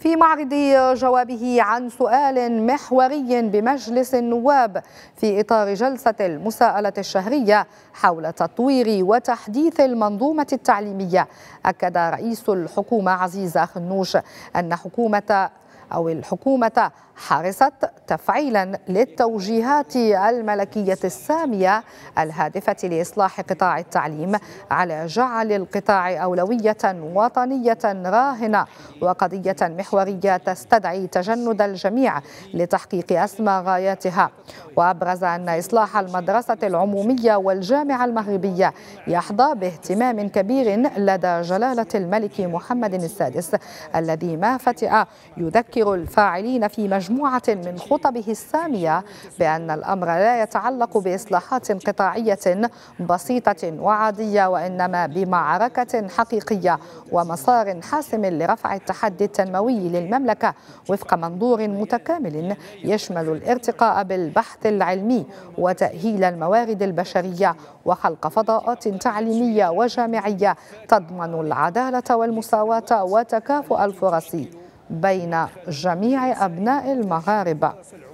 في معرض جوابه عن سؤال محوري بمجلس النواب في إطار جلسة المساءلة الشهرية حول تطوير وتحديث المنظومة التعليمية أكد رئيس الحكومة عزيز أخنوش أن حكومة أو الحكومة حرصت تفعيلا للتوجيهات الملكية السامية الهادفة لإصلاح قطاع التعليم على جعل القطاع أولوية وطنية راهنة وقضية محورية تستدعي تجند الجميع لتحقيق أسمى غاياتها وأبرز أن إصلاح المدرسة العمومية والجامعة المغربية يحظى باهتمام كبير لدى جلالة الملك محمد السادس الذي ما فتئ يذكر الفاعلين في مجموعة من خطبه السامية بأن الأمر لا يتعلق بإصلاحات قطاعية بسيطة وعادية وإنما بمعركة حقيقية ومسار حاسم لرفع التحدي التنموي للمملكة وفق منظور متكامل يشمل الارتقاء بالبحث العلمي وتأهيل الموارد البشرية وخلق فضاءات تعليمية وجامعية تضمن العدالة والمساواة وتكافؤ الفرص بين جميع أبناء المغاربة